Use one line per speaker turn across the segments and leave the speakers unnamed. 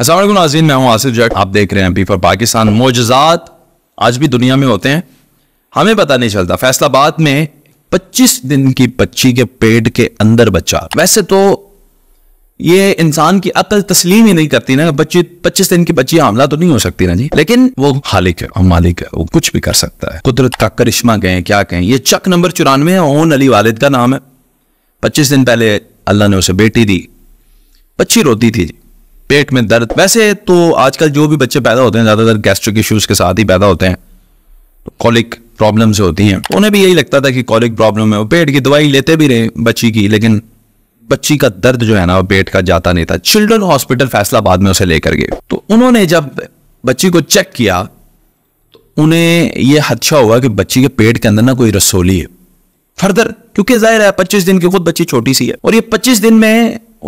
असल नाजीन मैं हूँ आसिफ जट आप देख रहे हैं बी फॉर पाकिस्तान मोजात आज भी दुनिया में होते हैं हमें पता नहीं चलता फैसलाबाद में 25 दिन की बच्ची के पेट के अंदर बच्चा वैसे तो ये इंसान की अकल तस्लीम ही नहीं करती ना बच्ची पच्चीस दिन की बच्ची हमला तो नहीं हो सकती ना जी लेकिन वो खालिक है मालिक है वो कुछ भी कर सकता है कुदरत का करिश्मा कहें क्या कहें ये चक नंबर चौरानवे ओन अली वालिद का नाम है पच्चीस दिन पहले अल्लाह ने उसे बेटी दी बच्ची रोती थी पेट में दर्द वैसे तो आजकल जो भी बच्चे पैदा होते हैं ज़्यादातर गैस्ट्रिक इश्यूज के साथ ही पैदा होते हैं कॉलिक तो प्रॉब्लम्स होती हैं उन्हें भी यही लगता था कि कॉलिक प्रॉब्लम है वो पेट की दवाई लेते भी रहे बच्ची की लेकिन बच्ची का दर्द जो है ना वो पेट का जाता नहीं था चिल्ड्रन हॉस्पिटल फैसला बाद में उसे लेकर गए तो उन्होंने जब बच्ची को चेक किया तो उन्हें यह हदशा हुआ कि बच्ची के पेट के अंदर ना कोई रसोली है फर्दर क्योंकि जाहिर है पच्चीस दिन की खुद बच्ची छोटी सी है और ये पच्चीस दिन में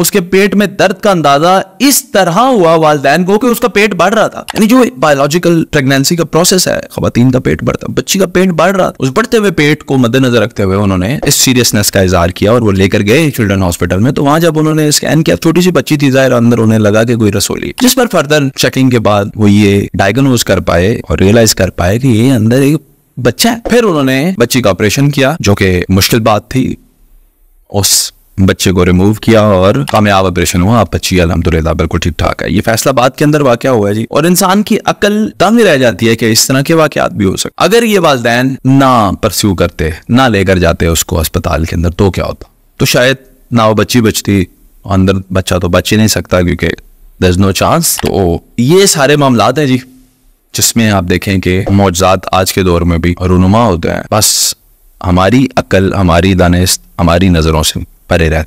उसके पेट में दर्द का अंदाजा इस तरह हुआ वालदेन को कि उसका पेट बढ़ रहा था यानी जो बायोलॉजिकल प्रेगनेंसी का प्रोसेस है खातन का पेट बढ़ता बच्ची का पेट बढ़ रहा उस बढ़ते हुए पेट को मद्देनजर रखते हुए उन्होंने इस सीरियसनेस का इजहार किया और वो लेकर गए चिल्ड्रन हॉस्पिटल में तो वहां जब उन्होंने स्कैन किया छोटी सी बच्ची थी जाहिर अंदर उन्हें लगा कि कोई रसोली जिस पर फर्दर चेकिंग के बाद वो ये डायग्नोज कर पाए और रियलाइज कर पाए कि ये अंदर एक बच्चा है फिर उन्होंने बच्ची का ऑपरेशन किया जो कि मुश्किल बात थी उस बच्चे को रिमूव किया और कामयाब ऑपरेशन हुआ आप बच्ची अलहमदुल्ला बिल्कुल ठीक ठाक है ये फैसला बाद के अंदर वाक्य हुआ है जी और इंसान की अकल तंग रह जाती है कि इस तरह के वाकत भी हो सकते अगर ये वालदेन ना परस्यू करते ना लेकर जाते उसको अस्पताल के अंदर तो क्या होता तो शायद ना वो बच्ची बचती अंदर बच्चा तो बच ही नहीं सकता क्योंकि दर इज नो चांस तो ये सारे मामला हैं जी जिसमें आप देखें कि मौजात आज के दौर में भी रुनुमा होते हैं बस हमारी अकल हमारी दानिश हमारी नज़रों से para